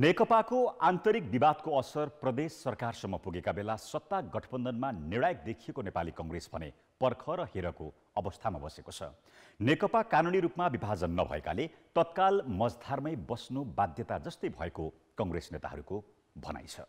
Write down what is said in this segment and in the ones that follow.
नेकपाको आन्तरिक विवादको असर प्रदेश सरकारसम्म पुगेका बेला सत्ता गठबन्धनमा निर्णायक देखिएको नेपाली कङ्ग्रेस भने पर्ख र हेरको अवस्थामा बसेको छ नेकपा कानुनी रूपमा विभाजन नभएकाले तत्काल मझधारमै बस्नु बाध्यता जस्तै भएको कङ्ग्रेस नेताहरूको भनाइ छ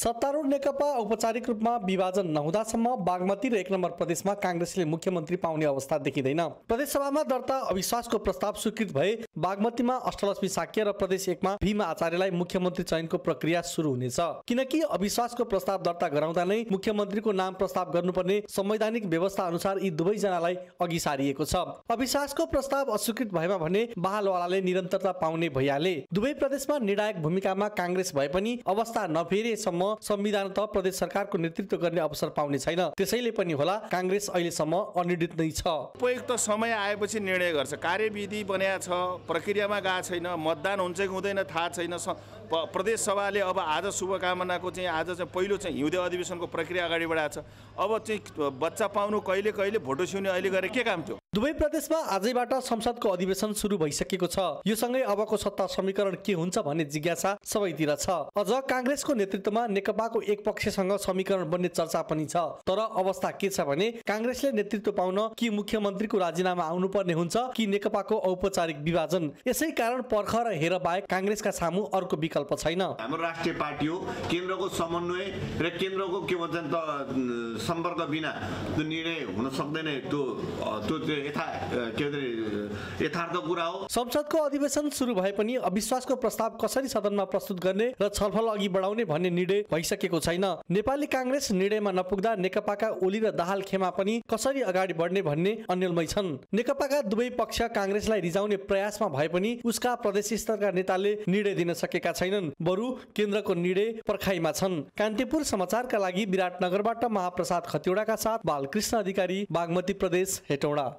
सत्तारूढ नेकपा औपचारिक रूपमा विभाजन नहुँदासम्म बागमती र एक नम्बर प्रदेशमा काङ्ग्रेसले मुख्यमन्त्री पाउने अवस्था देखिँदैन प्रदेशसभामा दर्ता अविश्वासको प्रस्ताव स्वीकृत भए बागमतीमा अष्टलक्ष्मी साक्य र प्रदेश एकमा भीम आचार्यलाई मुख्यमन्त्री चयनको प्रक्रिया सुरु हुनेछ किनकि अविश्वासको प्रस्ताव दर्ता गराउँदा नै मुख्यमन्त्रीको नाम प्रस्ताव गर्नुपर्ने संवैधानिक व्यवस्था अनुसार यी दुवैजनालाई अघि सारिएको छ अविश्वासको प्रस्ताव अस्वीकृत भएमा भने बहालवालाले निरन्तरता पाउने भइहाले दुवै प्रदेशमा निर्णायक भूमिकामा काङ्ग्रेस भए पनि अवस्था नफेरेसम्म अहिलेसम्म संविधान त प्रदेश सरकारको नेतृत्व गर्ने अवसर पाउने छैन त्यसैले पनि होला काङ्ग्रेस अहिलेसम्म अनिर्णित नै छ उपयुक्त समय आएपछि निर्णय गर्छ कार्यविधि बनाएको छ प्रक्रियामा गएको छैन मतदान हुन्छ कि हुँदैन थाहा छैन प्रदेश सभाले अब आज शुभकामनाको चाहिँ आज चाहिँ पहिलो चाहिँ हिउँदे अधिवेशनको प्रक्रिया अगाडि बढाएको छ अब चाहिँ बच्चा पाउनु कहिले कहिले भोटो सिउने अहिले गरेर के काम थियो दुवै प्रदेशमा आजैबाट संसदको अधिवेशन सुरु भइसकेको छ सँगै अबको सत्ता समीकरण के हुन्छ भन्ने जिज्ञासा सबैतिर छ अझ काङ्ग्रेसको नेतृत्वमा नेकपाको एक पक्षसँग समीकरण बन्ने चर्चा पनि छ तर अवस्था के छ भने काङ्ग्रेसले नेतृत्व पाउन कि मुख्यमन्त्रीको राजीनामा आउनु पर्ने हुन्छ कि नेकपाको औपचारिक विभाजन यसै कारण पर्ख र हेर बाहेक काङ्ग्रेसका सामु अर्को विकल्प छैन हाम्रो राष्ट्रिय पार्टी हो केन्द्रको समन्वय र केन्द्रको के भन्छ सम्पर्क बिना त्यो निर्णय हुन सक्दैन त्यो त्यो यथा के यथार्थ कुरा हो संसदको अधिवेशन सुरु भए पनि अविश्वासको प्रस्ताव कसरी सदनमा प्रस्तुत गर्ने र छलफल अघि बढाउने भन्ने निर्णय भइसकेको छैन नेपाली काङ्ग्रेस निर्णयमा नपुग्दा नेकपाका ओली र दाहाल खेमा पनि कसरी अगाडि बढ्ने भन्ने अन्यलमै छन् नेकपाका दुवै पक्ष काङ्ग्रेसलाई रिजाउने प्रयासमा भए पनि उसका प्रदेश स्तरका नेताले निर्णय दिन सकेका छैनन् बरु केन्द्रको निर्णय पर्खाइमा छन् कान्तिपुर समाचारका लागि विराटनगरबाट महाप्रसाद खतिवडाका साथ बालकृष्ण अधिकारी बागमती प्रदेश हेटौडा